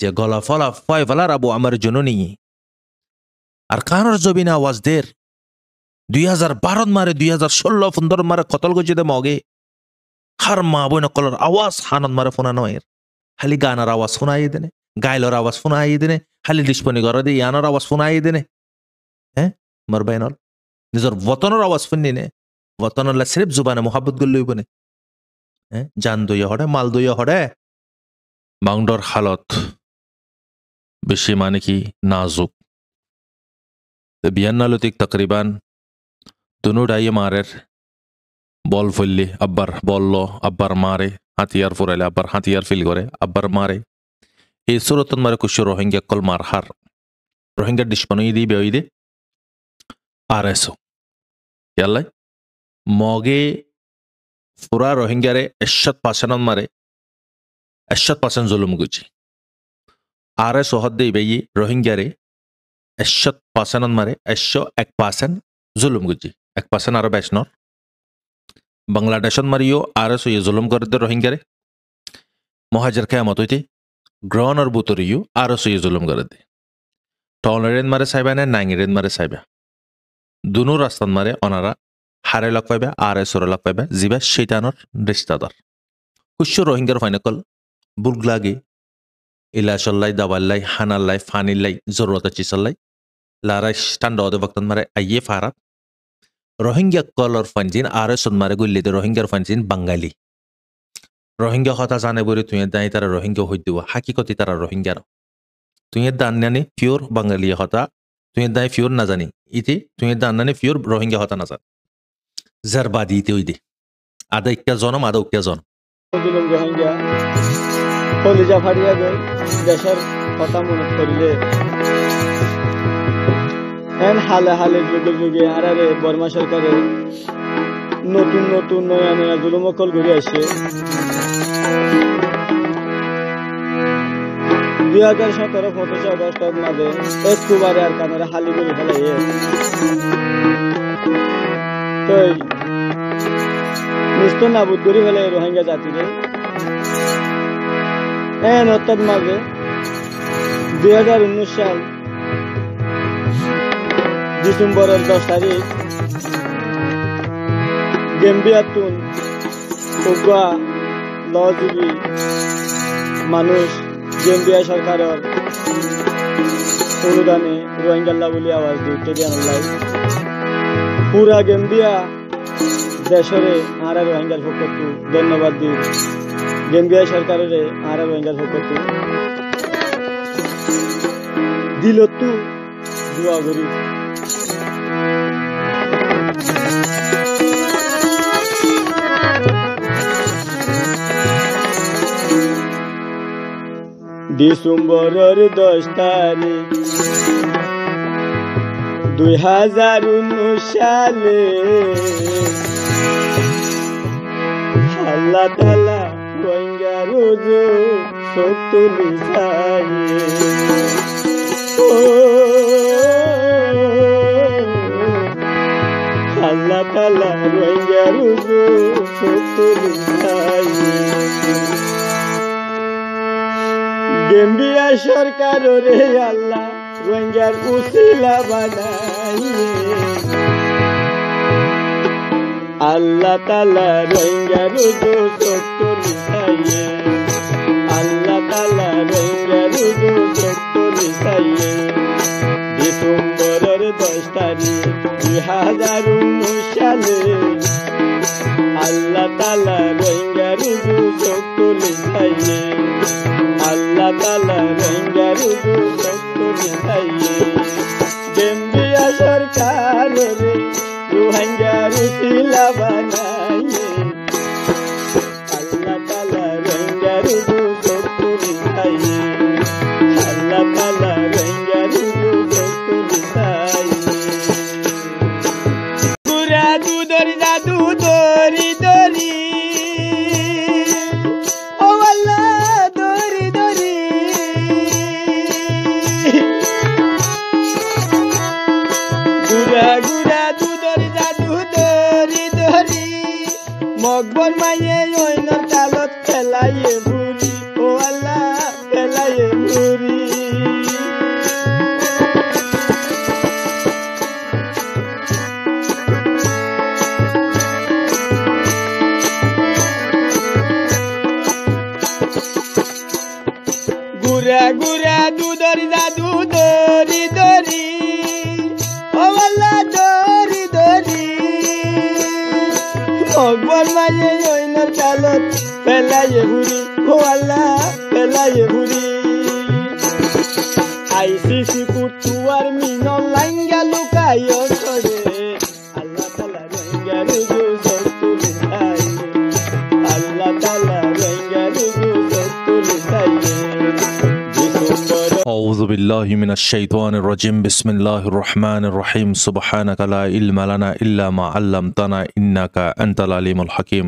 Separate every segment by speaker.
Speaker 1: যে গলা ফলা The Golafala Faivalar Abu Amar Jununi. Arkanor Zobina was there. দুই হাজার বারোত মারে দুই হাজার ষোলো পনেরো মারে কতল গজিতে মগে হার মা বই নকলর আওয়াজ হানত মারে ফোনা নয়ের খালি গানার আওয়াজ শোনাই দেনে গাইলর আওয়াজ শোনাই দেনে খালি ডিসপনি ঘর দিয়ে ইয়ানোর আওয়াজ শোনাই দেনে হ্যাঁ মোর বাইনল নিজের বতনের আওয়াজ শুনি নে বতনের সিরিফ জুবানে মোহাব্বত গুলি বনে হ্যাঁ জান দইয়া হরে মাল দইয়া হরে বাউন্ডর হালত
Speaker 2: বেশি মানে কি নাজুক
Speaker 1: লতিক তকরিবান দুনু ডাইয়ে মারের বল ফুললি আব্বার বলল আব্বার মারে হাতিয়ার ফুরাইলে আব্বার হাতিয়ার ফিল করে আব্বার মারে এই সুরতন মারে কুশ রোহিঙ্গা কল হার রোহিঙ্গার ডিসপন ইদি বেইদে আর এসো ইয়াল্লাই মগে ফুরা রোহিঙ্গারে এশত পাশানন মারে এশত পাশান জুলুম গুছি ആറ് സൊഹദ് রোহিঙ্গারে এশ എഷ്യോ মারে এশ এক পাসান জুলুম গুজি এক পাসান আরো বেশনর বাংলাদেশত মারিও আরে এস জুলুম করে রোহিঙ্গারে মহাজের খেয়ামত হইতে আর বুতরিও আর আরো ইয়ে জুলুম করে দে টনরেন মারে সাইবা না নাঙিরেন মারে সাইবা দুনু রাস্তান মারে অনারা হারে লক পাইবা আর এস লক পাইবা জিবা সেইটানোর রিস্তাদার কুশ্য রোহিঙ্গার ফাইনাকল বুলগলাগি ilaashalai dawalai hanalai fanilai zorota chisalai লারাই স্টান্ড de ভক্ত মারে আইয়ে ফারাত রোহিঙ্গা কলর ফানজিন আর সন্মারে গুল্লি দে রোহিঙ্গার ফানজিন বাঙালি রোহিঙ্গা কথা জানে বলে তুই দাঁড়িয়ে তারা রোহিঙ্গা হই দিব হাকিকতি তারা রোহিঙ্গার তুই দান জানি পিওর বাঙালি হতা তুই দাঁই ফিওর না জানি ইতি তুই দান জানি পিওর রোহিঙ্গা হতা না জান যার বাদ ইতি ওই দি আদা ইকা জনম আদা উকা জনম
Speaker 3: কলিজা ফাড়িয়া গেল দেশের কথা মনে করিলে এন হালে হালে যুগে যুগে আরে বর্মা সরকারের নতুন নতুন নয়া নয়া জুলুমকল ঘুরে আসে দুই হাজার সতেরো পঁচিশ অগস্ট মাঝে একটুবারে আর কানের হালি করে ফেলাইয়ে তো নিশ্চয় নাবুদ করে ফেলে রোহিঙ্গা জাতিরে এন অর্থাৎ মাঘে দুই হাজার উনিশ সাল ডিসেম্বরের দশ তারিখ গেম্বিয়াতুন উগুয়া লজীবী মানুষ গেম্বিয়া সরকারের অনুদানে রোহিঙ্গাল্লা বলে আওয়াজ দিয়ে টেরিয়ান পুরা গেম্বিয়া দেশরে আরা রোহিঙ্গার পক্ষ ধন্যবাদ দিই গেমবিয়া সরকারের আরে বেঙ্গাল হকতু দিলতু দোয়া করি ডিসেম্বরের দশ তারিখ দুই হাজার উনিশ সালে
Speaker 4: আল্লাহ কইয়া রোজো সতুলি সাইয়ে ও আল্লাহ পালা রইয়া রোজো সতুলি সাইয়ে গেম্বিয়া সরকার রে আল্লাহ রোহিঙ্গার উসিলা বানাইয়ে আল্লাহ তালা রইয়া রুজু সত্তর নিসাইয়ে আল্লাহ তালা রইয়া রুজু সত্তর নিসাইয়ে ডিসেম্বরের দশ তারিখ দুই হাজার উনিশ সালে আল্লাহ তালা রইয়া রুজু সত্তর নিসাইয়ে আল্লাহ তালা রইয়া রুজু সত্তর নিসাইয়ে কেন্দ্রীয় সরকারের Tuhan jari silabana
Speaker 1: بالله من الشيطان الرجيم بسم الله الرحمن الرحيم سبحانك لا علم لنا إلا ما علمتنا إنك أنت العليم الحكيم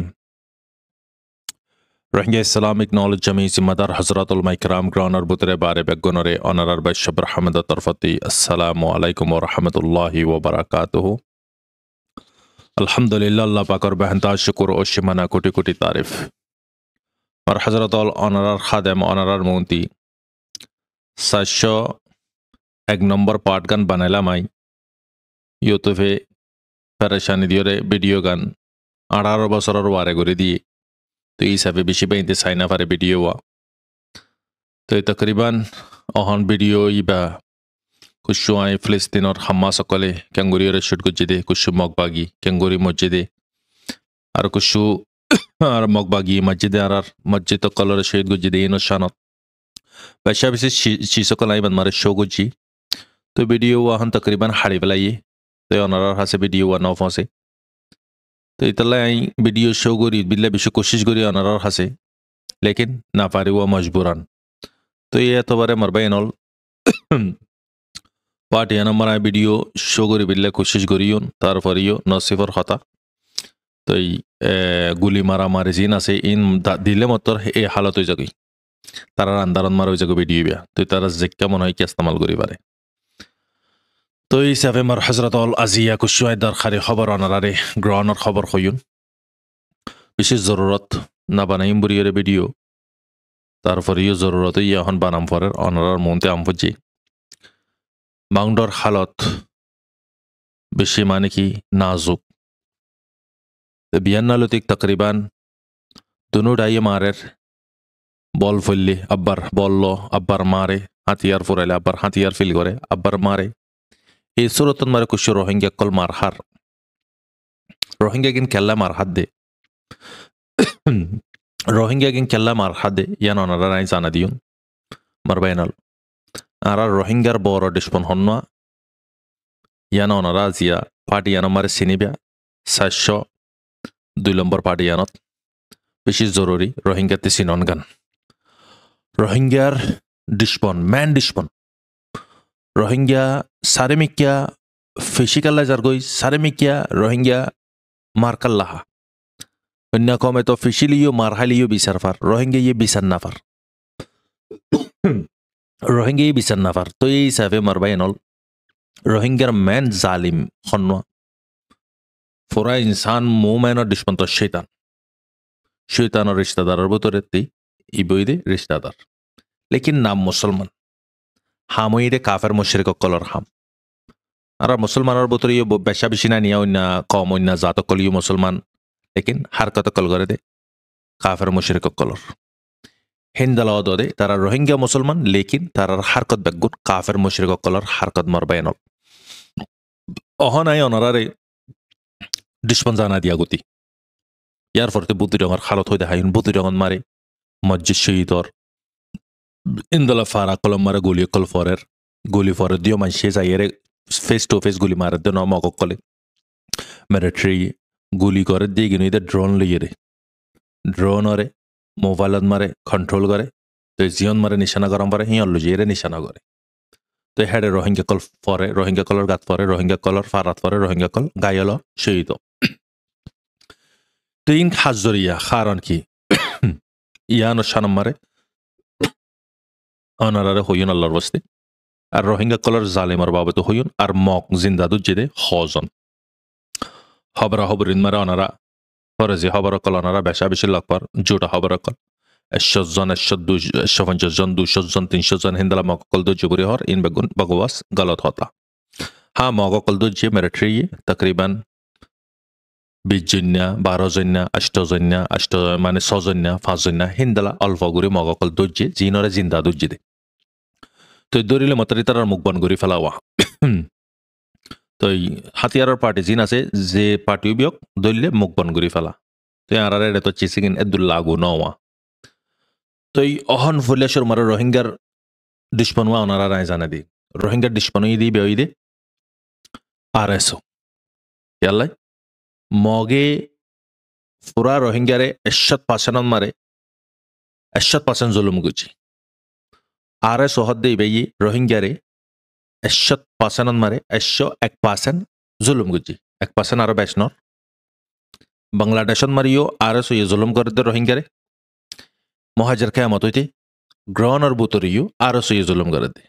Speaker 1: Rohingya Islamic knowledge জামি জিম্মাদার হজরতুল মাইকরাম গ্রাউনার বুতরে বারে বেগনরে অনারার বাইশব রহমদ তরফতি আসসালামু আলাইকুম রহমতুল্লাহি ওবরাকাতুহ আলহামদুলিল্লাহ আল্লাহ পাকর বেহন্তা শুকুর ও সীমানা কোটি কোটি তারিফ আর হজরতল অনারার খাদেম অনারার মন্ত্রী সাতশো এক নম্বর পাট গান বানাইলাম আই ইউটিউবে পেরেশানি দিয়রে ভিডিও গান আঠারো বছরের ওয়ারে করে দিয়ে তো এই হিসাবে বেশি বাইতে চাই না পারে ভিডিও ওয়া তো এই তকরিবান অহন ভিডিও ইবা কুসু আই ফিলিস্তিনের হাম্মা সকলে ক্যাঙ্গুরিয়রে শুট গুজিদে কুসু মগবাগি ক্যাঙ্গুরি মসজিদে আর কুসু আর মগবাগি মসজিদে আর মসজিদ কলরে শহীদ গুজিদে ইনো শানত বাদশাহ বিশেষ का लाई बनमारे शो को जी तो वीडियो हुआ हम तकरीबन हाड़ी बलाइए অনারার হাসে ভিডিও ওয়া নফ আছে তো ইতালাই ভিডিও শো করি বিল্লা বিশ্ব কোশিস করি অনারার হাসে লেকিন না পারি ওয়া মজবুরান তো এই এতবারে মারবাই নল পার্টি আই ভিডিও শো করি করি কোশিশ তারপর তারপরেও নসিফর হতা তো এই গুলি মারা মারি জিন আছে ইন দিলে মতর এই হালত হয়ে যাবি তাৰ আন্দাৰণ মাৰি হৈ যা গবি দিবি তই তাৰ জেকা মনে কি ইস্তেমাল কৰি পাৰে তই হিচাপে মোৰ হাজৰত অল আজি ইয়াক উচুৱাই খবৰ অনাৰাৰে গ্ৰহণৰ খবৰ কৈয়ন বিশেষ জৰুৰত নাবানাইম বুঢ়ীৰে বিডিঅ' তাৰপৰিও জৰুৰতে ইয়াখন বানাম ফৰে অনাৰৰ মনতে আম ফুজি মাউণ্ডৰ শালত বেছি মানে কি নাজুক বিয়ান্নালতিক তকৰিবান দুনো ডাইয়ে মাৰেৰ বল ফেললি আব্বার বলল আব্বার মারে হাতিয়ার ফুরাইলে আব্বার হাতিয়ার ফিল করে আব্বার মারে এই সুরতন মারে কুশো রোহিঙ্গা কল মারহার রোহিঙ্গা কিন খেললা মার হাত দে রোহিঙ্গা কিন খেললা মার হাত দে ইয়ান অনারা নাই জানা দিউন মারবাইনাল আর আর রোহিঙ্গার বড় ডিসপন হন্যা ইয়ান অনারা জিয়া পার্টি ইয়ানো মারে চিনিবা চারশো দুই নম্বর পার্টি ইয়ানত বেশি জরুরি রোহিঙ্গাতে চিনন গান রোহিঙ্গার ডিসপন ম্যান ডিসপন রোহিঙ্গা সারেমিকিয়া ফিসিকাল্লা জার্গই সারেমিকিয়া রোহিঙ্গা মার্কাল্লাহা অন্য কমে তো ফিসিলিও মারহালিও বিচার ফার রোহিঙ্গা ইয়ে বিচার না ফার রোহিঙ্গা ইয়ে বিচার না ফার তো এই হিসাবে মারবাই নল রোহিঙ্গার ম্যান জালিম খন্নোয়া ফোরা ইনসান মো ম্যানর ডিসপন তো শৈতান শৈতানর রিস্তাদারের ভিতরে İbo'ydi riştadar. Lekin nam musulman. Hamoyide kafir mushrik kolor ham. আর মুসলমানের ভিতরে ইয়ে বেশা বেশি না নিয়ে অন্য কম অন্য জাত কল ইয়ে মুসলমান লেকিন হারকত কল করে দে কাফের মুশরিক কলর হিন্দালা দে তারা রোহিঙ্গা মুসলমান লেকিন তারার হারকত বেগুন কাফের মুশরিক কলর হারকত মরবায়নল অহনাই অনারারে দুশ্মন জানা দিয়া গতি ইয়ার ফলতে বুদ্ধি ডঙর খালত হয়ে দেখায় বুদ্ধি ডঙন মারে শহীদর ইন্দলা ফারা কলম মারা গুলি কল ফরের গুলি ফরে দিও মানুষে যাইয়ের ফেস টু ফেস গুলি মারে দিও নম কলে মেরেট্রি গুলি করে দিয়ে কিন্তু এদের ড্রোন লিয়ে রে ড্রোনরে মোবাইল মারে কন্ট্রোল করে তো জিয়ন মারে নিশানা গরম পারে হিয়ন লুজিয়ে নিশানা করে তো হেডে রোহিঙ্গা কল ফরে রোহিঙ্গা কলর গাত পরে রোহিঙ্গা কলর ফারাত পরে রোহিঙ্গা কল গায়ল শহীদ তো ইন খাজরিয়া কারণ কি ইয়ানো মারে অনারারে হইন আল্লাহর বস্তি আর রোহিঙ্গা কলার জালেমার বাবত হইন আর মক জিন্দাদু জেদে হজন হবরা হবর ইনমারে অনারা ফরাজি হবর কল অনারা বেশা বেশি লকপর জোটা হবর কল একশো জন একশো দুই একশো পঞ্চাশ জন দুশো জন তিনশো জন হিন্দালা মক কল দু জুবুরি হর ইন বেগুন বগবাস গলত হতা হ্যাঁ মক কল দু যে মেরেট্রি তকরিবান বিশজন্যা বারোজন্যা আষ্টজন্যা অষ্ট মানে ছজন্যা পাঁচজন্যা হিন্দালা অল্প করে মগকল দর্জি জিনরে জিন্দা দর্জি দে তো দৌড়িলে মতারি তার মুখ বন করে ওয়া তই হাতিয়াৰৰ পাৰ্টি যিন আছে যে পাৰ্টিও বিয়ক দৌড়লে মুখ বন কৰি ফেলা তই আৰাৰে ৰেটত চিচিকিন এদুল লাগু ওয়া তই অহন ফুলেশ্বৰ রোহিঙ্গার ৰোহিংগাৰ ওয়া অনাৰা নাই জানে দি ৰোহিংগাৰ ই দি বেয় দে আৰ এছ অ' ইয়ালাই মগে ফুরা রোহিঙ্গারে এশত পাশানন মারে এশত পাশান জুলুম গুচি আরে সোহদ্দে বেই রোহিঙ্গারে এশত পাশানন মারে এশ এক পাশান জুলুম গুচি এক পাশান আরো বেশনর বাংলাদেশন মারিও আরে সো জুলুম করে দে রোহিঙ্গারে মহাজার মত হইতে ইউ বুতরিও আরে সো জুলুম করে দে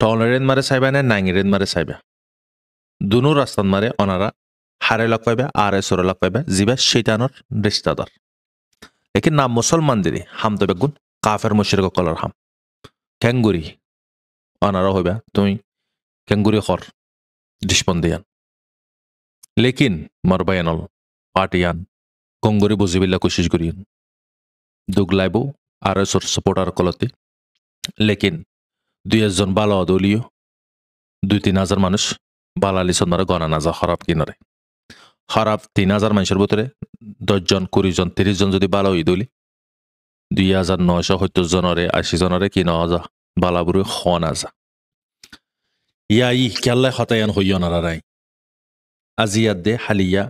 Speaker 1: টলরেন মারে সাইবা না নাঙ্গিরেন মারে সাইবা দুনু রাস্তান মারে অনারা হারে লক পাইবে আর এসর লগ লক পাইবে জিবে দৃষ্টাদর একে নাম মুসলমান দিদি হাম তো গুণ কাফের মুশরিক কলর হাম ক্যাঙ্গুরি অনারও হইবা তুমি ক্যাঙ্গুরি হর দিয়ান
Speaker 2: লেকিন মরবায়ানল পাটিয়ান কঙ্গুরি বুঝিবিল্লা কোশিশ
Speaker 1: করিয়ান দুগলাইব আর এসর সাপোর্টার কলতে লেকিন দুই একজন বালা দলীয় দুই তিন হাজার মানুষ বালালি সন্ধ্যার গণানাজা নাজা কিনারে খারাপ তিন হাজার মানুষের ভিতরে দশজন কুড়িজন তিরিশ জন যদি বালা হই দলি দুই হাজার নয়শো সত্তর জনরে আশি জনরে কি নহজা বালাবুরে হ নাজা ইয়া ই কেল্লাই হতায়ান হইয় নারারাই আজিয়াত দে হালিয়া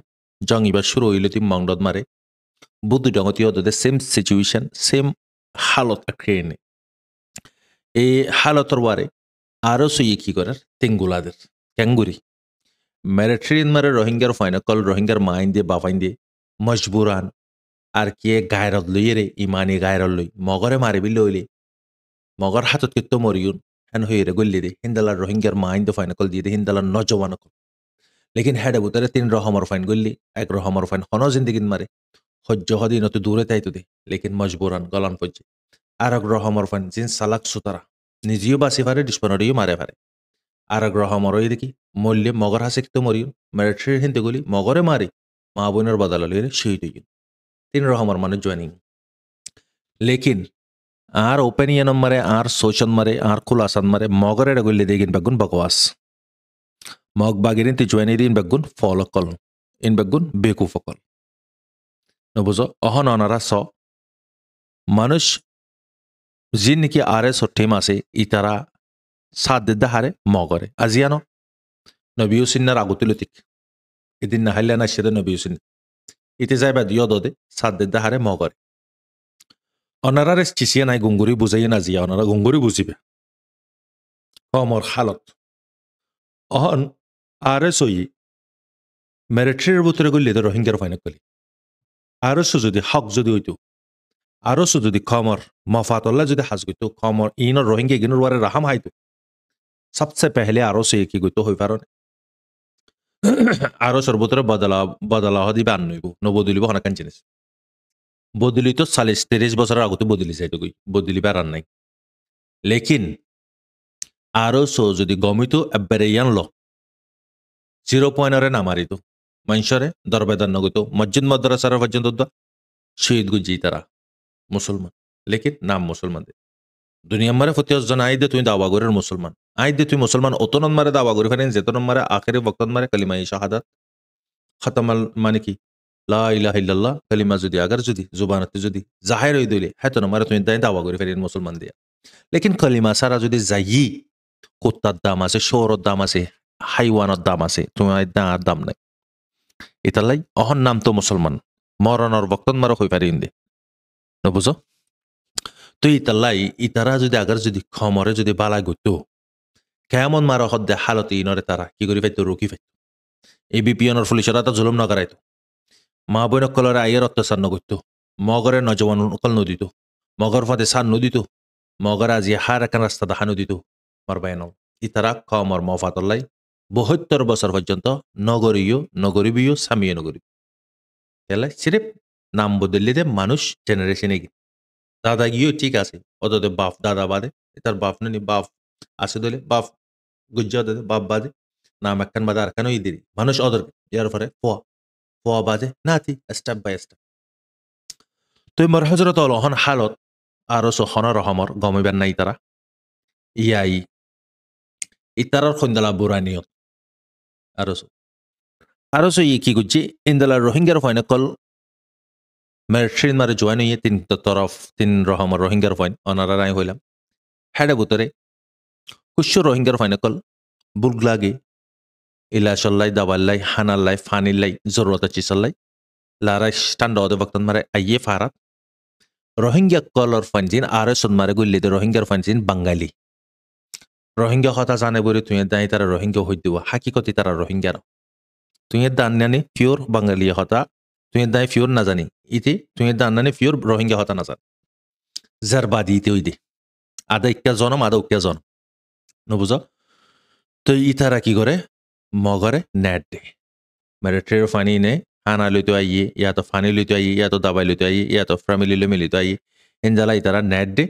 Speaker 1: জং ইবার শুরু হইল তিম মংডদ মারে বুদ্ধ ডঙতি হতে সেম সিচুয়েশন সেম হালত ট্রেনে এই হালতর ওয়ারে আরও সইয়ে কি করার তেঙ্গুলাদের ক্যাঙ্গুরি মেরেট্রিন মারে রোহিঙ্গার ফাইনকল রোহিঙ্গার মাইন দিয়ে বাফাইন দিয়ে মজবুরান আর কে গায়রত লইয়ে রে ইমানি গায়রত লই মগরে মারিবি লইলে মগর হাতত কিত্ত মরিউন হেন হইয়ে রে গল্লি রে হিন্দালার রোহিঙ্গার মাইন দিয়ে ফাইনকল দিয়ে দে হিন্দালার নজওয়ানকল লেকিন হেডে বুতরে তিন রহমর ফাইন গল্লি এক রহমর ফাইন হন জিন্দিগিন মারে সহ্য হদি নত দূরে তাইতো দে লেকিন মজবুরান গলান পজ্জে আর এক রহমর ফাইন জিন সালাক সুতারা নিজেও বাসি পারে ডিসপনারিও মারে পারে ആരാഗ്രഹ മൊറയിലേക്ക് മൊല്യ മൊഗർ ഹസക്ത മൊറിയും മെറക്ഷീർ ഹിന്ദുഗുലി മൊഗറെ മാറി മാബുനർ ബദാലിൽ ഷഹീദ് হইল তিন রহমর মানে জয়নিং লেকিন আর ওপেনিয়ন মারে আর সোচন মারে আর খুলাসান মারে মগরের গল্লি দিয়ে গিন বেগুন বকবাস মগ বাগিরিন তি জয়নি দিন বেগুন ফল কল ইন বেগুন বেকু ফকল নবুজ অহন অনারা স মানুষ যি নেকি আৰে চঠিম আছে ইতারা ম করে আজি আজিয়ানো নবী হুসিন্নার লতিক এদিন নাহাইলে নাইছে দে নবী হুসিন ইতে যাইবা দিয় দদে সাদ্দে হারে ম করে অনারারে চিচিয়া নাই গুঙ্গুরি বুঝাইয়ে না জিয়া অনারা গুঙ্গুরি বুঝিবে অমর হালত অহন আরে সই মেরেট্রির মেরিটারির ভিতরে গলি তো রোহিঙ্গার কলি গলি সু যদি হক যদি হইতো সু যদি খমর মফাতল্লা যদি হাজ গইতো খমর ইন রোহিঙ্গা গিনুর ওয়ারে রাহাম হাইতো सबसे पहले আরসে একীভূত হইবার আরো সর্বতরে বদলা বদলা দিবা আনইব নবদলিব হনাকান জিনিস বদলি তো চাল্লিশ তিরিশ বছরের আগতে বদলি যাইতে গই বদলিবার আর নাই লেকিন আরো সো যদি গমিত এবারে ইয়ান ল জিরো পয়েন্টরে নামারিত মানুষরে দরবেদার নগত মসজিদ মদ্রাসার পর্যন্ত শহীদ গুজি তারা মুসলমান লেকিন নাম মুসলমানদের দুনিয়া মারে ফতিয়াস জন আই দে তুই দাওয়া গরের মুসলমান আই দে তুই মুসলমান অতনন মারে দাওয়া গরে ফেরেন যেতন মারে আখেরে বক্তন মারে কালিমা ই শাহাদাত খতমাল মানে কি লা ইলাহা ইল্লাল্লাহ কালিমা যদি আগার যদি জুবানতে যদি জাহের হই দইলে হেতন মারে তুমি দাই দাওয়া গরে ফেরেন মুসলমান দিয়া লেকিন কালিমা সারা যদি যাই কুত্তার দাম আছে সৌরর দাম আছে হাইওয়ানর দাম আছে তোমার দাঁড়ার দাম নাই লাই অহন নাম তো মুসলমান মরণর বক্তন মারো হয়ে পারি দে বুঝো তুই তাল্লাই ইতারা যদি আগার যদি খমরে যদি বালা গত কেমন মারা সদ্যে হালতে ইনরে তারা কি করি পাইতো রুকি পাইতো এই বিপিএনৰ ফুলিচৰ এটা জুলুম নকৰাইতো মা আইয়ের অত্যাচার অত্যাচাৰ মগরে মগৰে অকল নদীতো মগৰ ফাতে চান নদীতো মগৰ আজি হার এখন ৰাস্তা দেখা বাইন ইতারা খমর ম মফাতলাই বসত্তৰ বছৰ পৰ্যন্ত নগৰীয় নগৰিবীয় স্বামীয়ে নগৰিব তেলে চিৰিপ নাম দে মানুষ জেনারেশনে গীত দাদা दादागियो ঠিক আছে অততে বাপ দাদা বাদে তার বাপ নানি বাপ আছে দলে বাপ গুজ্জা দাদা বাপ বাদে নাম একখান বাদে আরখান ওই দিদি মানুষ অদর ইয়ার পরে ফোয়া ফোয়া বাদে তি স্টেপ বাই স্টেপ তুই মর হজরত অলহন হালত আর সহন রহমর গমিবার নাই তারা ইয়াই ইতারার সন্ধ্যালা বুড়া নিয়ত আর আর ই কি করছি ইন্দালা রোহিঙ্গার ফাইনাকল মেরশিন মারে জয়েন হইয়ে তিন তরফ তিন রহমার রোহিঙ্গার ফাইন অনারা রায় হইলাম হ্যাডে বুতরে কুশ্য রোহিঙ্গার ফাইনকল বুলগলাগি ইলাশল্লাই দাবাল্লাই হানাল্লাই ফানিল্লাই জরুরত চিসল্লাই লারাই স্টান্ড অদে বক্তন মারে আইয়ে ফারাত রোহিঙ্গা কলর ফানজিন আর গুল্লি দে রোহিঙ্গার ফানজিন বাঙালি রোহিঙ্গা কথা জানে বলে তুই দাঁড়িয়ে তারা রোহিঙ্গা হইতে দিব হাকিকতি তারা রোহিঙ্গার তুই দান জানি পিওর বাঙালি হতা না জানি ইতি তুই इथे ফিওর রোহিঙ্গা হতা না होता যার জারবাদি ইতি ওই দে আদা ইকা জনম আদা একটা জনম নবুজ তো ইতারা কি করে মগরে নেট দে মানে ট্রেড ফানি নে হানা তো আইয়ে ইয়া তো ফানি তো আইয়ে ইয়া তো দাবাই তো আইয়ে ইয়া তো ফ্যামিলি মিলি তো আইয়ে এনজালা ইতারা নেট দে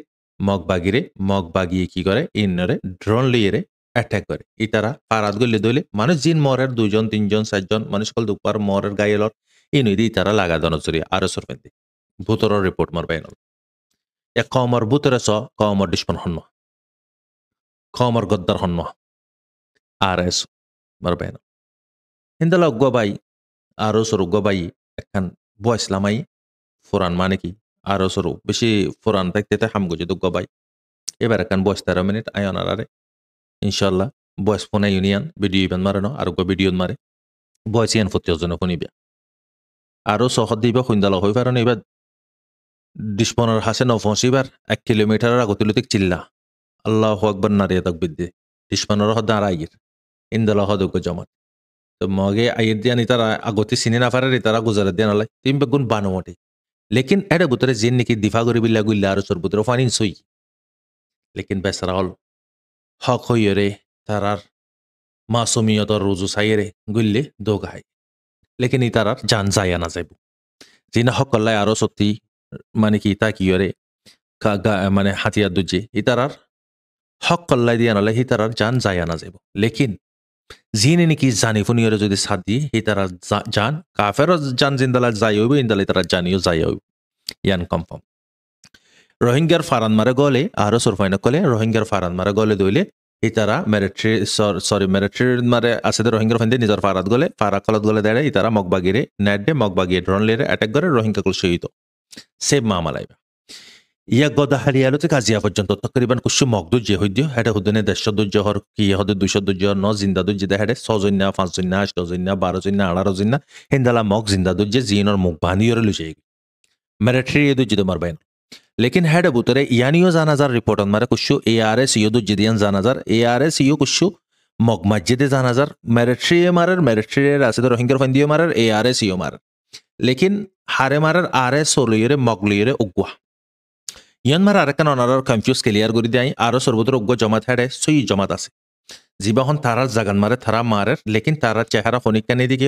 Speaker 1: মগ বাগিরে মগ বাগিয়ে কি করে ইনরে ড্রোন লিয়ে অ্যাটাক করে ইতারা পারাত গলে দইলে মানুষ জিন মরের দুইজন তিনজন চারজন মানুষ কল দুপার মরের গায়ে লড় ಏನಿದೆ ಈ ಥರ ಲಾಗದ ಸರಿ ಆರ್ ಎಸ್ ಅವ್ರ ಮಂದಿ ಭೂತರೋ ರಿಪೋರ್ಟ್ ಮಾಡ್ಬೇನಲ್ಲ ಯಾ ಕಾಮರ್ ಭೂತರ ಸೊ ಕಾಮರ್ ಡಿಶ್ಮನ್ ಹಣ್ಣು
Speaker 2: ಕಾಮರ್ ಗೊದ್ದರ್ ಹಣ್ಣು ಆರ್ ಎಸ್ ಮರಬೇನ
Speaker 1: ಹಿಂದೆಲ್ಲ ಗೊಬಾಯಿ ಆರ್ বয়স লামাই ফোরান মানে কি আরও সরু বেশি ফোরান থাকতে তাই হামগো যদি গবাই এবার এখন বয়স তেরো মিনিট মানে আয়ন আরে ইনশাল্লাহ বয়স ফোনে ইউনিয়ন ভিডিও ইভেন মারে না আর ভিডিও মারে বয়স ইয়ান ফতি ওজন আরও চখত দিব খুন্দালক হৈ পাৰ এইবাৰ দুশ্মনৰ হাছে নফচিবাৰ এক কিলোমিটাৰৰ আগতিলৈকে চিল্লা আল্লাহ আকবর নারে তকবিদ্দে দুশ্মনৰ সদাৰ আইৰ ইন্দল হদক জমত তো মগে আইৰ দিয়া আনি তাৰা আগতে চিনি নাফাৰে তাৰা গুজৰাট দিয়া নলাই তিম বেগুন বানুমতে লেকিন এটা গোটৰে যেন নেকি দিফা বিলা গুল্লা আৰু চৰ্বুতৰ ফানি সই লেকিন বেচাৰা হ'ল হক হৈৰে তাৰাৰ মাছুমিয়তৰ রুজু চাইৰে গুল্লে দোগ আহে লেকিন ইতার আর যান যাইয়া না যাইব না হকল্লাই আরও সত্যি মানে কি ইতা কি অরে মানে হাতিয়ার দুজে ইতার আর হক কল্লাই দিয়া নালে সি তারার যান যাইয়া আনা যাব লেকিন যিনি নেকি জানি ফুনিয়রে যদি সাত দিয়ে সি তারা যান কাফের যান জিন্দালা যাই হইব ইন্দালে তারা জানিও যাই হইব ইয়ান কনফার্ম রোহিঙ্গার ফারান মারা গলে আরও সরফাইনক কলে রোহিঙ্গার ফারান মারা গলে দইলে ইতারা মেরেট্রি সরি মেরেট্রির মারে আছে রোহিঙ্গা ফেন্দি নিজের ফারাত গলে ফারা কলত গলে দেড়ে ইতারা মগবাগিরে নেট ডে মগবাগিয়ে ড্রোন লেরে অ্যাটাক করে রোহিঙ্গা কুল শহীদ সেব মামালাইবা ইয়া গদা হারিয়ালো আলোতে কাজিয়া পর্যন্ত তকরিবান কুসু মগদু যে হইদ্য হেটে হুদনে দেড়শো হর কি হদে দুইশো দুর্য ন জিন্দা দুর্যে দে হেটে ছজন্যা পাঁচজন্যা আষ্টজন্যা বারোজন্যা জন্যা হিন্দালা মগ জিন্দা দুর্যে জিনর মুখ ভানিয়রে লুচে মেরেট্রি এ দুর্যে তোমার বাইন लेकिन हैड अबूतर यानियो जानाजार रिपोर्टन मारे এ ए आर एस यो दुजिदियन जानाजार ए आर एस यो कुछ মগ মসজিদে জানাজার মেরেট্রিয়ে মারার মেরেট্রিয়ে আছে রোহিঙ্গার ফান্দিও মারার এ আর এস ইও মারার লেকিন হারে মারার আর এস ওলিয়রে মগলিয়রে উগুয়া ইয়ান মার আরেকখান অনারর কনফিউজ ক্লিয়ার করে দেয় আরও সর্বত্র উগ্র জমাত হেডে সই জমাত আছে জীবাহন তারার জাগান মারে তারা মারের লেকিন তারার চেহারা ফনিকা নিয়ে দিকে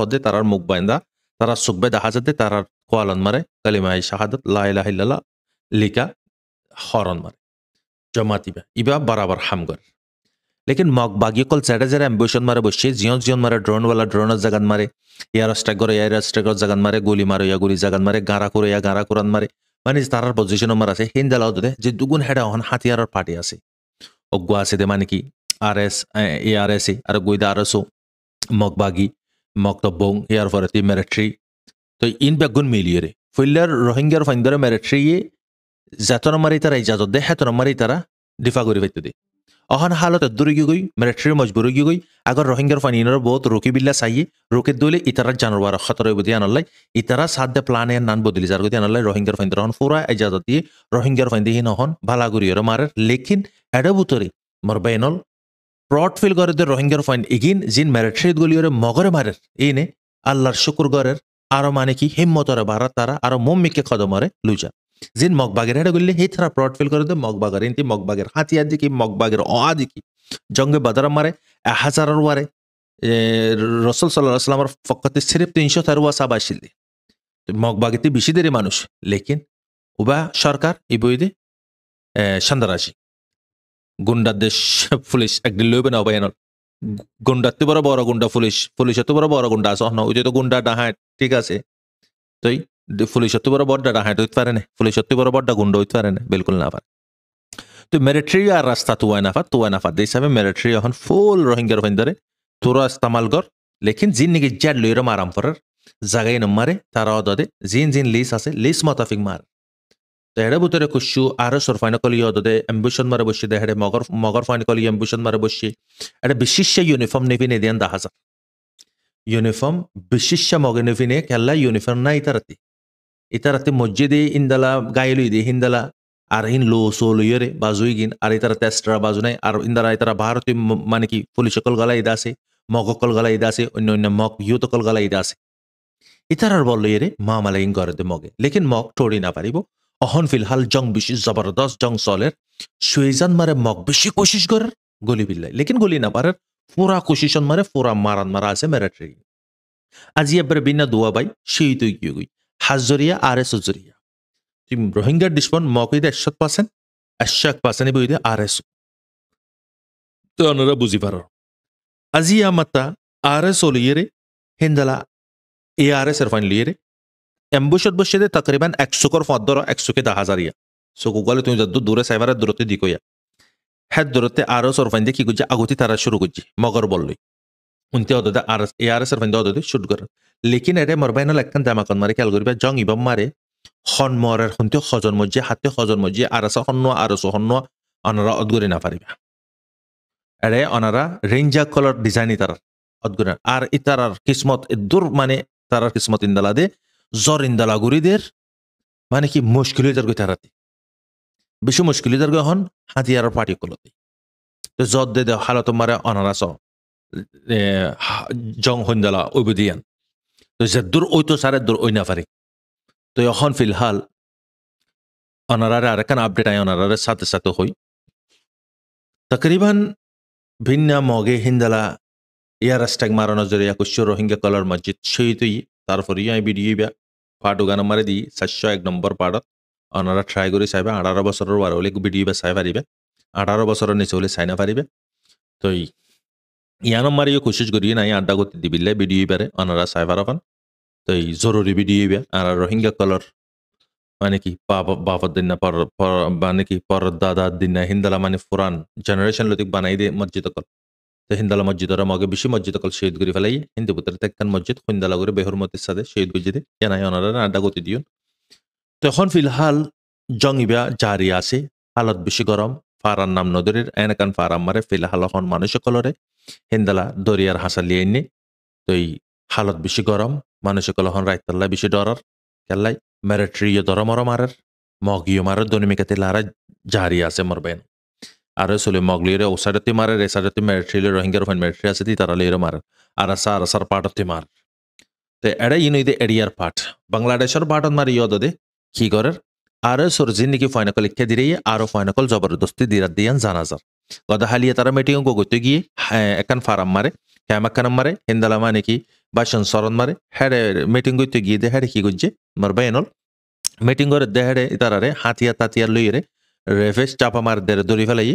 Speaker 1: হদে তারার মুখ বাইন্দা তারার সুখবে দেখা যাতে তারার কোয়ালন মারে কালিমাই শাহাদত লাহিল্লা লিকা হরন মারে জমাতিবা ইবা বরাবর হাম করে লেকিন মগ বাগিয়ে কল চ্যাডে যারা অ্যাম্বিশন মারে বসছে জিয়ন জিয়ন মারে ড্রোনওয়ালা ড্রোনের জাগান মারে ইয়ার স্ট্রাইক করে এয়ার স্ট্রাইকর জাগান মারে গুলি মারো ইয়া গুলি জাগান মারে গাঁড়া করে ইয়া গাঁড়া কোরআন মারে মানে তারার পজিশন মার আছে হিন দালাও দে যে দুগুণ হেডা অহন হাতিয়ারর পার্টি আছে অজ্ঞ আছে দে মানে কি R S A R S আর গুইদা আর এসও মগ বাগি মগ তো বং ইয়ার ফরে তি মিলিটারি তই ইন বেগুন মিলিয়রে ফুল্লার রোহিঙ্গার ফাইন্দরে মেরেট্রিয়ে জাতন মারি তারা ইজাজত দে হেতন মারি তারা দিফা করি ফাইতে দে অহন হালত দূরগি গই মেরেট্রির মজবুরি গই আগর রোহিঙ্গার ফাইনিনর বহুত রুকি বিল্লা সাইয়ে রুকে দলে ইতারা জানোয়ার খতর বদি আনলাই ইতারা দে প্লানে নান বদলি যার গতি আনলাই রোহিঙ্গার ফাইন্দর হন ফুরা ইজাজত দিয়ে রোহিঙ্গার ফাইন্দে হিন নহন ভালা গরিয়র মারে লেকিন এডে বুতরে মর বেনল প্রট ফিল দে রোহিঙ্গার ফাইন এগিন জিন মেরেট্রিদ গলিয়রে মগরে মারে ইনে আল্লাহর শুকুর গরের aro মানে কি himmatora bharat তারা aro মম্মিকে কদমরে লুজা জিন মগবাগের হেটা করলে হে থারা প্লট ফিল করে দে মগবাগের ইনতি মগবাগের হাতিয়ার দিকে মগবাগের অআদিকি জঙ্গে বদরা মারে হাজারর ওয়ারে রসুল সাল্লাহ সাল্লামর ফকতে সিরিফ তিনশো তার ওয়াসাব আসিলে মগবাগেতে বেশি দেরি মানুষ লেকিন উবা সরকার ইবইদে সান্দারাশি গুন্ডার দেশ পুলিশ একদিন লইবে না অবায়নল গুন্ডার তো বড় বড় গুন্ডা পুলিশ পুলিশ তো বড় বড় গুন্ডা আছে ওই তো গুন্ডা ডাহাট ঠিক আছে তই ফুলি অতি বড় বড্ডা ডাহাইট হইতে হ্যাঁ, পারে না ফুলি সত্যি বড় বড্ডা গুন্ড হইতে পারে না বিলকুল না পারে তুই মিলিটারি আর রাস্তা তুয়াই নাফা তুয়াই নাফা দে হিসাবে মিলিটারি এখন ফুল রোহিঙ্গার হইন্দরে তোর ইস্তামাল কর লেখিন জিন নাকি জ্যাড রম আরাম করার জাগাই নম্মারে তারা অদে জিন জিন লিস আছে লিস মোতাফিক মার তো হেডে বুতরে কুশু আরো সর ফাইন কলিয়ে অদদে মারে বসি দে মগর মগর ফাইন কলিয়ে অ্যাম্বিশন মারে বসি এটা বিশিষ্ট ইউনিফর্ম নেবি নে দেন দা ಯೂನಿಫಾರ್ಮ್ ಬಿಶಿಷ್ಯ ಮಗನುವಿನೇಕೆಲ್ಲ ಯೂನಿಫಾರ್ಮ್ ನ ಇತರತಿ ಇತರತಿ ಮಜ್ಜಿದಿ ಇಂದಲ ಗಾಯಲು ಇದೆ ಹಿಂದಲ আর হিন লো সো লইয়রে বাজুই গিন আর ইতারা তেস্টরা বাজু নাই আর ইন্দারা ইতারা ভারতীয় মানে কি পুলিশ অকল গলা ইদা আছে অকল গলা ইদা আছে অন্য অন্য মগ অকল গলা ইদা আছে ইতারার বল লইয়রে মা মালাইন গড়ে দে মগে লেকিন মগ টোড়ি না পারিব অহন ফিলহাল জং বিশি জবরদস্ত জং সলের সুইজান মারে মগ বেশি কোশিশ করার গলি বিল্লাই লেকিন গলি না পারার পুরা কোশিশন মারে পুরা মারান মারা আছে মেরাট্রি আজি এবার বিনা দোয়া বাই সেই তুই গিয়ে গই হাজরিয়া আর এস হজরিয়া তুমি রোহিঙ্গার ডিসপন মকইদে একশত পার্সেন্ট একশাক পার্সেন্ট বইদে আর এস তো অন্যরা বুঝি পারো আজি আমাতা আর এস ওলিয়ে হিন্দালা এ আর এস এর ফাইন লিয়ে রে এম্বুশত বসে তকরিবান একশো কর ফদ্দর একশোকে দা হাজারিয়া সো গুগলে তুমি যদ্দূর দূরে সাইবারের দূরত্বে দিকইয়া হেদৰতে আৰ এছ অৰ ফাইণ্ডে কি কৰিছে আগতে তাৰ শুৰু কৰিছে মগৰ বল লৈ উন্তে অদতে আৰ এছ এ আৰ এছ অৰ ফাইণ্ডে অদতে শ্বুট কৰে লিখি নাৰে মোৰ বাইনৰ একখন দামাকন মাৰে খেল কৰিবা জং ইব মাৰে সন মৰে শুনতে সজন মজিয়ে হাতে সজন মজিয়ে আৰ এছ সন্ন আৰ এছ সন্ন অনাৰা অদগৰি নাপাৰিবা এৰে অনাৰা ৰেঞ্জা কলৰ ডিজাইন ইতাৰ অদগৰি আৰু ইতাৰাৰ কিস্মত দূৰ মানে তাৰাৰ কিস্মত ইন্দালা জ্বৰ ইন্দালা গুৰি মানে কি মুস্কিল হৈ গৈ তাৰ বেশি মুশকিলিদার গহন হাতিয়াৰৰ পাৰ্টিকুলতে যত দে দে হালত মাৰে অনারাস জং সন্ধ্যালা ঐবদিয়ান তো যে দূৰ সারে চাৰে দূৰ না পারি তো এখন ফিলহাল অনারারে আৰু একখান আপডেট আই অনারারে সাথে সাথে হৈ তকরিবান ভিন্ন মগে হিন্দালা ইয়ার স্ট্যাগ মারা নজরে একুশ রোহিঙ্গা কলার মসজিদ সেই তুই তারপরে আমি ভিডিও বা পাট গান মারে দিই সাতশো এক নম্বর পাড়ত অনারা ট্রাই করে চাইবা আঠারো বছরের ৱাৰ হ'লে বা চাই পাৰিবা আঠারো বছরের নিচে হ'লে চাই নাপাৰিবা তো ইয়ান মাৰি কোশিস কৰি নাই আড্ডা গতি দিবিলে ভিডিও পারে অনারা চাই পাৰখন তো এই জরুরি ভিডিও বা আৰু রোহিঙ্গা কলর মানে কি বাপর দিন না মানে কি পর দাদার দিন না হিন্দালা মানে ফুরান জেনারেশন লোক বানাই দিয়ে মসজিদ কল তো হিন্দালা মসজিদরা মগে বেশি মসজিদ কল শহীদ করে ফেলাই হিন্দু পুত্রের তেকান মসজিদ হুন্দালা করে বেহর মতির সাথে শহীদ বুঝিয়ে দিয়ে জানাই ওনারা আড্ডা গতি দিয়ে তো এখন ফিলহাল জঙ্গিবা জারি আছে হালত বেশি গরম ফারার নাম নদীর এনেকান ফারাম মারে ফিলহাল এখন মানুষসকলরে হিন্দালা দরিয়ার হাসা লিয়ে নি তো এই হালত বেশি গরম মানুষসকল এখন রাইতাল্লা বেশি ডরার কেল্লাই মেরেট্রিও দর মর মারের মগিও মারের দনিমিকাতে লারা জারি আছে মর বেন আর চলে মগলিরে ওসাইডতে মারে এসাইডতে মেরেট্রিলে রোহিঙ্গার ওখানে মেরেট্রি আছে তি তারা লিয়ে মারে আর আসা আর আসার পাটতে মার তো এড়াই ইনই দে এড়িয়ার পাঠ বাংলাদেশের পাঠত মারি ইয়দে কি করার আরে আরো সরজিন্নিকি ফয়নাকল ইক্ষা দিরেই আরো ফয়নাকল জবরদস্তি দিরাত দিয়ান জানা যার গদা হালিয়া তারা মেটিং গগৈতে গিয়ে হ্যাঁ, একান ফারাম মারে হ্যামা খানাম মারে হিন্দালা মানে কি বাসন সরণ মারে হ্যাঁ মিটিং গইতে গিয়ে দে হ্যাঁ কি গজ্জে মার বাইনল মিটিং করে দেহারে ইতারারে হাতিয়া তাতিয়া লই রে রেফেস চাপা মার দেরে দড়ি ফেলাই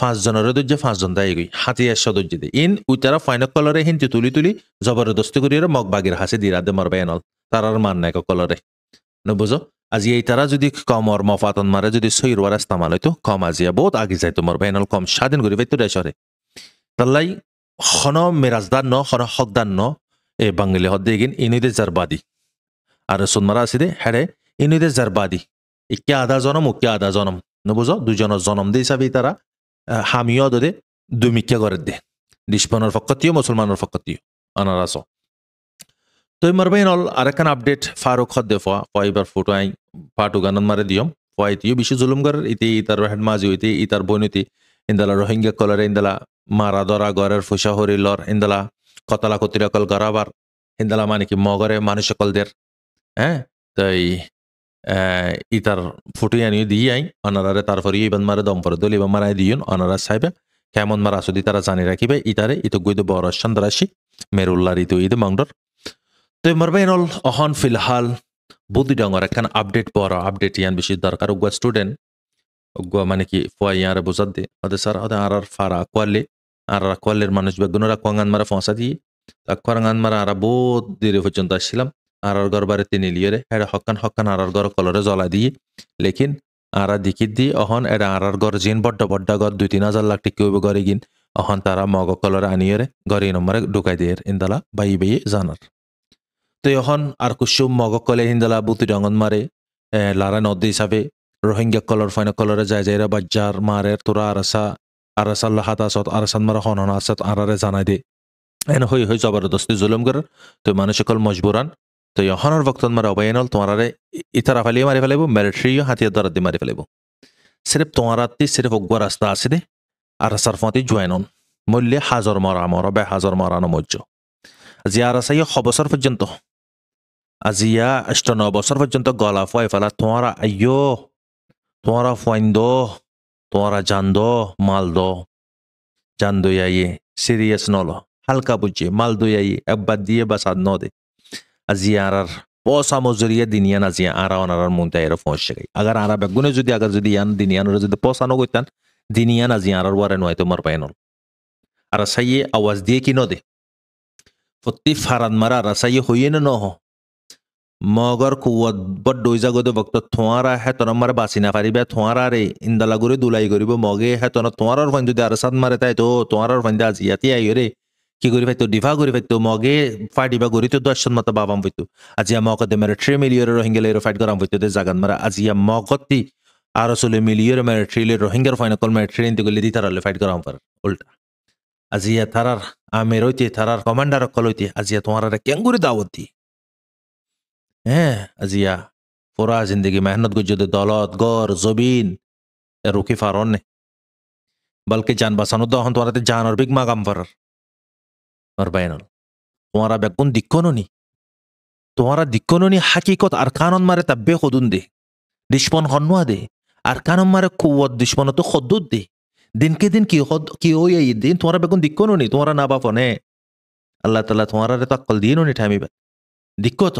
Speaker 1: পাঁচজনেরও দর্জে পাঁচজন দায়ী গই হাতিয়ার সদর্য দে ইন উইতারা ফাইনক কলরে হিন্তি তুলি তুলি জবরদস্তি করিয়ে মগ মগবাগের হাসি দিরা দে মার বাইনল তারার মান নাই কলরে নবুজ আজি এই তাৰা যদি কম মফাতন মাৰে যদি সৈৰ ৰাস্তা মালে তো কম আজি বহুত আগি যায় তোমাৰ ভাই নল কম স্বাধীন করি ভাই তো দেশরে তাল্লাই হন মেরাজদার ন হন সদান ন এ বাঙালি হদ গিন গিন ইনুদে জারবাদি আর সুন মারা আছে দে হেৰে হ্যাঁ ইনুদে জাৰবাদি ইকে আধা জনম উকে আধা জনম নবুজ দুজনৰ জনম দে হিসাবে তাৰা হামিও দে দুমিক্যা কৰে দে দিসপনেৰ ফকতীয় মুসলমানেৰ ফকতীয় অনাৰাসও طيب আপডেট أركان أبديت فاروق خد دفوا فايبر আই فاتو غانن ماري ديوم ফাইটিও বেশি জুলুম করার ইতি ইতার হেড মাঝি হইতে ইতার বৈনতি ইন্দালা রোহিঙ্গা কলারে ইন্দালা মারা দরা গরের ফুসা হরি লর ইন্দালা কতলা কতিরা কল গড়াবার ইন্দালা মানে কি মগরে মানুষ সকলদের হ্যাঁ তাই ইতার ফুটি আনি দি আই অনারারে তারপরে ইবান মারে দম পরে দলি বা মারাই দিয়ন অনারা সাহেবে কেমন মারা আসুদি তারা জানি রাখিবে ইতারে ইতো গুইদ বড় সন্দ্রাসী মেরুল্লার ইতো ইদ মাংডর তো মারবেন অল অহন ফিলহাল বুদ্ধি বুদ্ধিডাঙর একখান আপডেট পর আপডেট ইয়ান বেশি দরকার উগুয়া স্টুডেন্ট উগুয়া মানে কি ফুয়া ইয়ারে বোঝাত দে ওদের স্যার ওদের আর আর ফারা কোয়ালে আর আর কোয়ালের মানুষ বেগুনরা কোয়াঙ্গান মারা ফসা দিয়ে তা কোয়াঙ্গান মারা আর বহুত দেরি পর্যন্ত আসছিলাম আর আর গর বারে তিনি লিয়ে হেড হকান হকান আর আর গর কলরে জ্বলা দিয়ে লেকিন আর আর দিকি দি অহন এটা আর গর জিন বড্ড বড্ড গর দুই তিন হাজার লাখ টিকিও গরে গিন অহন তারা মগ কলরে আনিয়ে গরি নম্বরে ঢুকাই দিয়ে ইন্দালা বাই বাই জানার তখন আর কুসুম মগকলে হিন্দলা বুতি ডঙ্গন মারে লারা নদী হিসাবে রোহিঙ্গা কলর ফাইন কলরে যায় যাইরা বাজ্জার মারে তোরা আরাসা আরাসাল্লাহ হাত আসত আরাসান মারা হনন আসত আরারে জানাই দে এন হই হই জবরদস্তি জুলুম করার তো মানুষকল মজবুরান তো ইহনৰ বক্তন মারা অবায়নল তোমারারে ইতারা ফালিয়ে মারি ফেলাইব মিলিটারিও হাতিয়ার দ্বারা দি মারি ফেলাইব সিরেফ তোমারাতি সিরেফ অগুয়া রাস্তা আছে দে আর সারফতি জুয়াইনন মূল্যে হাজর মরা মরা বে হাজর মরানো মজ্জ জিয়ারাসাই খবসর পর্যন্ত আজিয়া অষ্ট ন বছর পর্যন্ত গলা ফুয়াই ফেলা তোমারা আইয়ো তোমারা ফুয়াইন্দ তোমারা জান্দ জান জান্দইয়াইয়ে সিরিয়াস নল হালকা বুঝে মালদইয়াই একবার দিয়ে বা সাদ ন দে আজিয়া আর পসা মজুরিয়া দিনিয়ান আজিয়া আরা অনারার মন এর ফসে গাই আগার আরা বেগুনে যদি আগার যদি ইয়ান দিনিয়ানোর যদি পয়সা নগইতান দিনিয়ান আজি আর ওয়ারে নয় তোমার পায় নল আর সাইয়ে আওয়াজ দিয়ে কি ন দে ফতি ফারান মারা রাসাইয়ে হইয়ে ন নহ মগর কুয়াত বড় ডইজা গদে ভক্ত থোঁয়ারা হে তন মারে বাঁচি না পারিবে থোঁয়ারা রে ইন্দালা করে দুলাই করিব মগে হে তন তোমার ফাইন যদি আর সাত মারে তাই তো তোমার ফাইন আজি ইয়াতি আই রে কি করি ফাইতো ডিভা করি ফাইতো মগে ফাটিবা করি তো দর্শন মতো বাবাম হইতো আজিয়া মগদে মেরে ট্রে মিলিয়র রোহিঙ্গা ফাইট করাম হইতো দে জাগান মারা আজিয়া মগতি আর চলে মিলিয়র মেরে ট্রিলে রোহিঙ্গার ফাইনাকল মেরে ট্রেন গলি দি তারালে ফাইট করাম পার উল্টা আজিয়া থারার আমের হইতে থারার কমান্ডার কল হইতে আজিয়া তোমার কেঙ্গুরি দাওয়াত দি হ্যাঁ আজিয়া পুরা জিন্দগি মেহনত গুজদে দলত গর জবিন রুখি ফারন নে বালকে জান বাসানো দহন তোমারাতে জান আর বিগ মাগাম ফার আর বাইন তোমারা বেগুন দিক্ষণনি তোমারা দিক্ষণনি হাকিকত আর কানন মারে তাব্বে সদুন দে দুশ্মন হন্নুয়া দে আর কানন মারে কুয়ত দুশ্মনত সদুত দে দিনকে দিন কি হদ কি ওই এই দিন তোমারা বেগুন দিক্ষণনি তোমারা না বাপনে আল্লাহ তালা তোমারা তো আকল দিয়ে নি ঠামিবা দিক্কত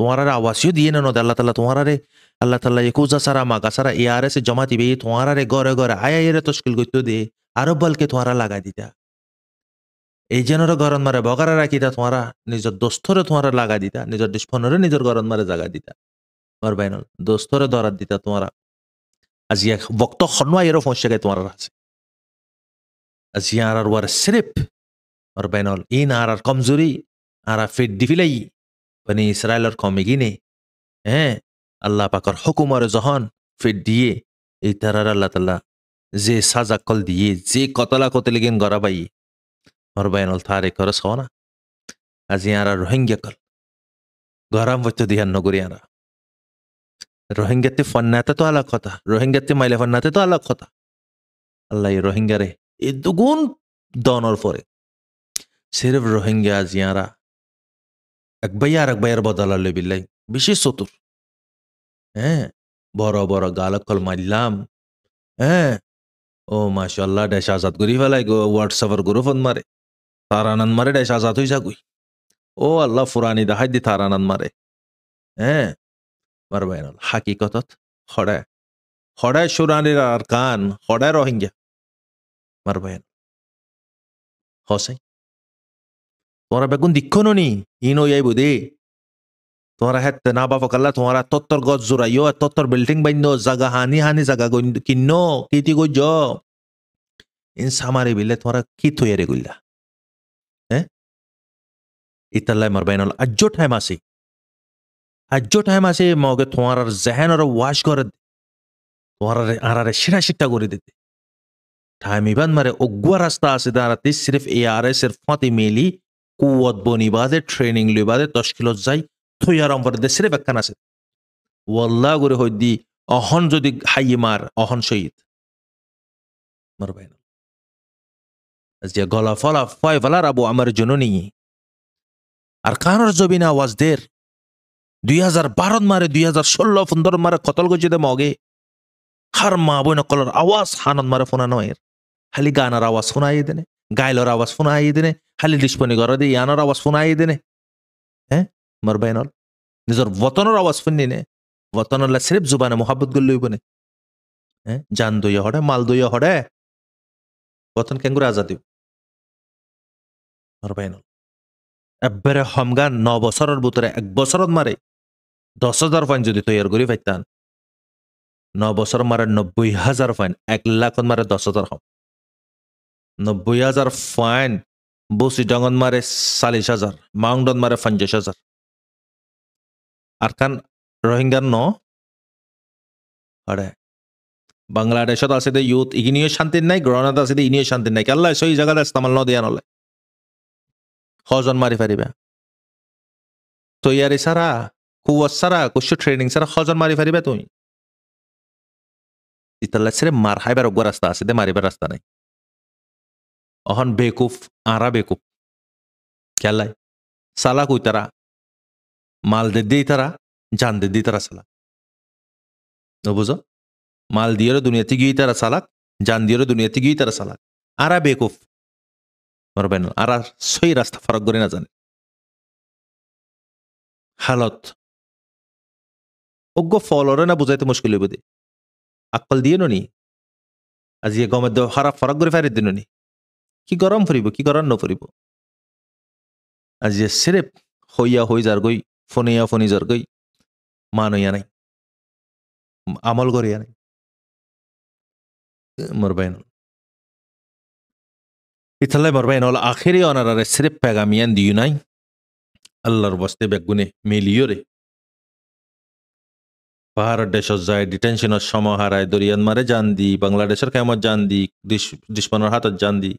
Speaker 1: তোমারারে আওয়াসিও দিয়ে নেন আল্লাহ তালা আরে আল্লাহ তাল্লাহ একুজা সারা মাগা সারা ইয়ারে সে জমা দিবে তোমারারে ঘরে ঘরে আয়া এরে তস্কিল গত দে আরো বলকে তোমারা লাগাই দিতা এই জেনরে গরম মারে বগারা রাখিতা তোমারা নিজের দোস্তরে তোমারা লাগাই দিতা নিজের দুশ্মনরে নিজের গরম মারে জাগা দিতা তোমার বাইন দোস্তরে দরাত দিতা তোমারা আজি এক বক্ত এর এরও ফসে তোমার আছে আজি আর আর ওয়ার সিরিপ আর বাইনল ইন আর আর কমজোরি আর ফিট দিফিলাই বনি ইসরায়েলর কমেগিনে হ্যাঁ আল্লাহ পাকর হকুমার জহন ফের দিয়ে এই তারার আল্লাহ তাল্লাহ যে সাজা কল দিয়ে যে কতলা কতলিগেন গরাবাই হরবায়ন থারে করস হওয়া না আজি আরা রোহিঙ্গা কল গরাম বচ্চ দিহান নগরী আরা রোহিঙ্গাতে ফন্নাতে তো আলাক কথা রোহিঙ্গাতে মাইলে ফন্নাতে তো আলাক কথা আল্লাহ রোহিঙ্গারে এ দুগুণ দনর পরে সিরফ রোহিঙ্গা জিয়ারা একবাই আর একবাইয়ের বদলালো বিল্লাই বেশি চতুর হ্যাঁ বড় বড় গালকল মারলাম হ্যাঁ ও মাশাল্লাহ ড্যাশ আজাদ করি ফেলাই গো হোয়াটসঅ্যাপের গ্রুপ মারে তারানান মারে ড্যাশ আজাদ হয়ে যাগুই ও আল্লাহ ফুরানি দেখাই দি তারানান মারে হ্যাঁ মার বাইন হাকিকতত সদায় সদায় সুরানির আর কান সদায় রোহিঙ্গা মার বাইন হসাই তোমরা বেগুন নি ইনো ইয়াই বুদে তোমরা হ্যাঁ না বাপ কাল্লা তোমরা তত্তর গছ জোড়াইও তত্তর বিল্ডিং বাইন্য জাগা হানি হানি জাগা কিন্ন কিতি গজ ইন সামারি বিলে তোমরা কি থইয়ারে গুল্লা হ্যাঁ ইতাল্লাই মার বাইনাল আজ্য টাইম আসি আজ্য টাইম আসে মগে তোমার জেহেন আর ওয়াশ করে তোমার আড়ারে সিরা সিটা করে দিতে টাইম ইভান মারে অগুয়া রাস্তা আছে দাঁড়াতে সিফ এ আর সিফ ফাঁতি মেলি قوت بونی باده ترینینگ لی باده داش کیلو زای تو یاران برده سری بکن است والله گوره هدی آهان جدی حی مار آهان شهید مر بین از یا گالا فالا فای فلا ابو عمر جنونی আর কানোর জবিনা ওয়াজদের দুই হাজার বারোত মারে দুই হাজার ষোলো পনেরো মারে কতল গজিতে মগে হার মা বই নকলর আওয়াজ হানত মারে ফোনা নয়ের খালি গানার আওয়াজ শোনা আইয়ে দেনে গাইলর আওয়াজ শোনা আইয়ে দেনে খালি দিশপনি ঘৰ দে ইয়ানৰ আৱাজ শুনাই দিনে হে মৰবাইনৰ নিজৰ বতনৰ আৱাজ শুনিনে বতনলৈ চিৰিফ জুবানে মোহাবত গৈ লৈ বনে হে জান দৈ হড়ে মাল দৈ হড়ে বতন কেংগুৰা আজাদিও মৰবাইনৰ এবারে হমগান ন বছরের ভিতরে এক বছর মারে দশ হাজার ফাইন যদি তৈয়ার করি পাইতান ন বছর মারে নব্বই হাজার ফাইন এক লাখত মারে দশ হাজার হম নব্বই হাজার ফাইন বসিডাঙ্গন মারে চাল্লিশ হাজার মাউন্ডন মারে পঞ্চাশ হাজার আর খান রোহিঙ্গার ন আরে বাংলাদেশত আছে দে ইউথ ইগিনিও শান্তির নাই গ্রহণত আছে দে ইনিও শান্তির নাই কেল্লা সই জায়গা আছে তামাল দিয়া নলে হজন মারি ফারিবে তৈয়ারি সারা কুয়ার সারা কুসু ট্রেনিং সারা হজন মারি ফারিবে তুমি ইতাল্লা ছেড়ে মার খাইবার রাস্তা আছে দে মারিবার রাস্তা নাই
Speaker 2: অহন বেকুফ আরা বেকুফ খেলাই সালা
Speaker 1: কই তারা মাল দে দিয়ে তারা জান দে দিয়ে তারা সালা বুঝো মাল দিয়েরও দুনিয়াতে গিয়ে তারা সালাক জান দিয়েরও দুনিয়াতে গিয়ে তারা সালাক আরা বেকুফ মরবেন আর সই রাস্তা ফরক করে না জানে
Speaker 2: হালত অজ্ঞ ফলরে না বুঝাইতে মুশকিল হইব দে আকল দিয়ে নি আজি গমের খারাপ ফরক করে ফেরত দিন নি কি গৰম ফুৰিব কি গৰম নফুৰিব আজি চিৰেপ হৈয়া হৈ যাৰগৈ ফনিয়া ফনি যাৰগৈ মানৈয়া নাই আমল কৰিয়া নাই মৰবাইন ইথালাই মৰবাইন হ'ল আখেৰি অনারারে সেরেপ পেগামিয়ান দিও নাই
Speaker 1: আল্লাহর বস্তে বেগুনে মিলিও রে পাহাড়ের দেশত যায় ডিটেনশনত সমহারায় দরিয়ান মারে জান দি বাংলাদেশের কেমত জান দি দুশ্মনের হাতত জান দি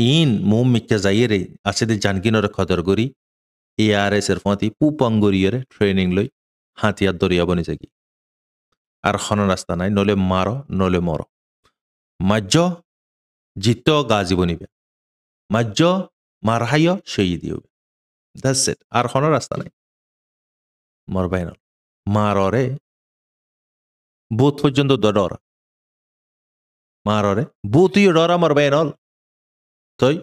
Speaker 1: ইন in mummikke zaire asede A R ars er fonti pupangoriore training লই হাতিয়ার দরিয়া বনি যাগি আর খন রাস্তা নাই নলে মার নলে মর মাজ্য জিত গাজি বনিবে মাজ্য মারহাইয় সেই দিওবে
Speaker 2: দাসেট আর খন রাস্তা নাই মর বাইন মাররে বুথ পর্যন্ত ডর মাররে বোধ ডরা
Speaker 1: মর বাইনল তই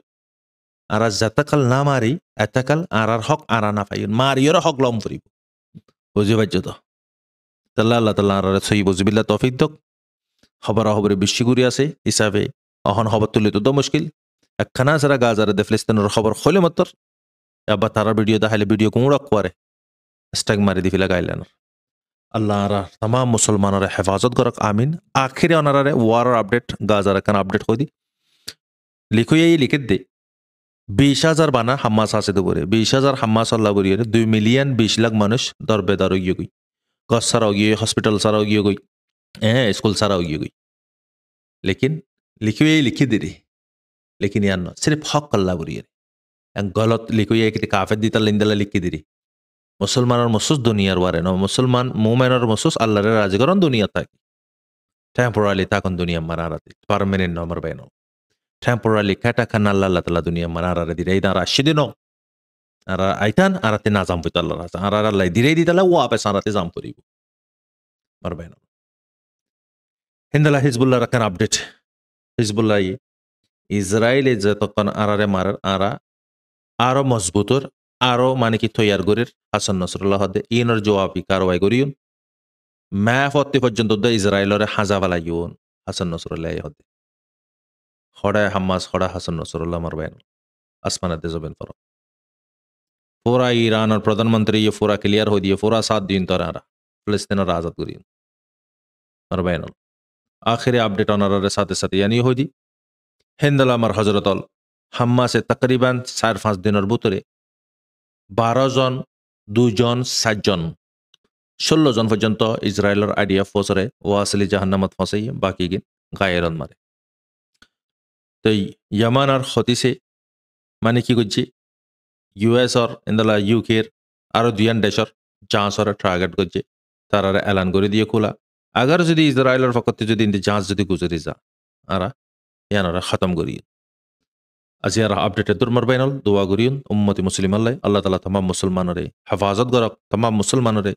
Speaker 1: আরা জাতাকাল না মারি এতাকাল আরার হক আরা না পাই মারিয়র হক লম ফুরিব বুঝি পাইছ তো তাহলে আল্লাহ তাল্লাহ আর সহি বুঝবিল্লা তফিক দক খবর হবরে বেশি ঘুরি আছে হিসাবে অহন খবর তুলে তো মুশকিল একখানা সারা গাজ আর দেফলিস্তানের খবর খোলে মাত্র এবার তারা ভিডিও দেখাইলে ভিডিও কুমড়ক করে স্ট্যাগ মারি দি ফিলা আল্লাহ আর তাম মুসলমানের হেফাজত করক আমিন আখিরে অনারারে ওয়ার আপডেট গাজার কান আপডেট করে দিই লিখুইয়াই লিখে দে বিশ হাজার বানা হাম্মাস আছে দুপুরে বিশ হাজার হাম্মাস আল্লাহ বলিয়ে দুই মিলিয়ন বিশ লাখ মানুষ দরবেদার গিয়ে গই গছ ছাড়াও গিয়ে হসপিটাল ছাড়াও গিয়ে গই হ্যাঁ স্কুল ছাড়াও গিয়ে গই লেকিন লিখুইয়াই লিখি দিদি লেকিন ইয়ার নয় সিফ হক আল্লাহ বলিয়ে গলত লিখুইয়াই কিন্তু কাফের দিতা লিন্দালা লিখি দিদি মুসলমানের মসুস দুনিয়ার ওয়ারে ন মুসলমান মোমেনের মসুস আল্লাহরের রাজগরণ দুনিয়া থাকি টেম্পোরালি তখন দুনিয়া রাতে পারমানেন্ট নম্বর বাইন temporarily kata kana Allah taala dunia manara ra direi dara shidino ara aitan ara te nazam put Allah rasa ara ara lai direi di tala wa apes ara te zam puribu marbaino hindala hizbullah rakan update hizbullah ইসরায়েলে যতক্ষণ আরারে মারার আরা আরো মজবুতর আরো মানে কি তৈয়ার গরির হাসান নসরুল্লাহ হদে ইনর জবাবি কারওয়াই করিউন ম্যা ফত্তি পর্যন্ত ইসরায়েলরে হাজা ফেলাইউন হাসান নসরুল্লাহ হদে হড়ায় হাম্মাস হড়া হাসান নসরুল্লাহ মারবায়ন আসমানাতে যাবেন পর ফোরা ইরান আর প্রধানমন্ত্রী ইয়ে ফোরা ক্লিয়ার হয়ে দিয়ে ফোরা সাত দিন তারা ফিলিস্তিনের আজাদ করি মারবেন আখেরে আপডেট অনার সাথে সাথে ইয়ানি হয়ে দি হেন্দাল আমার হজরতল হাম্মাসে তকরিবান চার পাঁচ দিনের ভিতরে বারো জন দুজন সাতজন ষোলো জন পর্যন্ত ইসরায়েলের আইডিয়া ফসরে ওয়াসলি জাহান্নামত ফসাই বাকি গিন গায়ের মারে তো ইয়ামান আর হতিসে মানে কি করছে ইউএস অর ইন্দালা ইউকের আরও দুয়ান দেশর জাহাজরে টার্গেট করছে তারা এলান করে দিয়ে খোলা আগার যদি ইসরায়েলের পক্ষে যদি জাহাজ যদি গুজরি যা আরা ইয়ানরা খতম করিয়ে আজি আর আপডেটে দুর্মর বাইনল দোয়া করিউন উম্মতি মুসলিম আল্লাহ আল্লাহ তালা তমাম মুসলমানরে হেফাজত গরক তমাম মুসলমানরে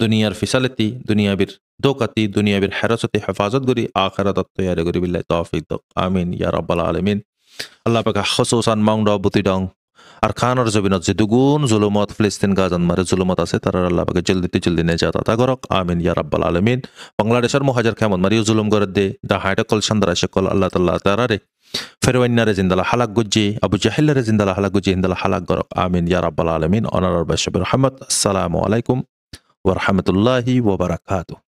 Speaker 1: দুনিয়ার ফিসালেতি দুনিয়াবির দোকাতি দুনিয়াবির হেরাসতে হেফাজত করি আখেরাত তৈয়ারি করি বিল্লাহ তহফিক আমিন ইয়া রব্বাল আলমিন আল্লাহ পাকা হসৌসান মাউন্ড বুতি ডং আর খানোর জবিনত যে দুগুণ জুলুমত ফিলিস্তিন গাজান মারে জুলুমত আছে তারা আল্লাহ পাকে জলদিতে জলদি নেজাত আতা করক আমিন ইয়া রাব্বাল আলমিন বাংলাদেশের মহাজার খেমন মারিও জুলুম করে দে দা হাইটাকল সান্দারা সকল আল্লাহ তাল্লাহ তারা রে ফেরওয়ান্নারে জিন্দালা হালাক গুজি আবু জাহিল্লারে জিন্দালা হালাক গুজি হিন্দালা হালাক গরক আমিন ইয়া রাব্বাল আলমিন অনার বাসবির রহমত আসসালামু আলাইকুম ওরহমতুল্লাহি ওবরাকাতু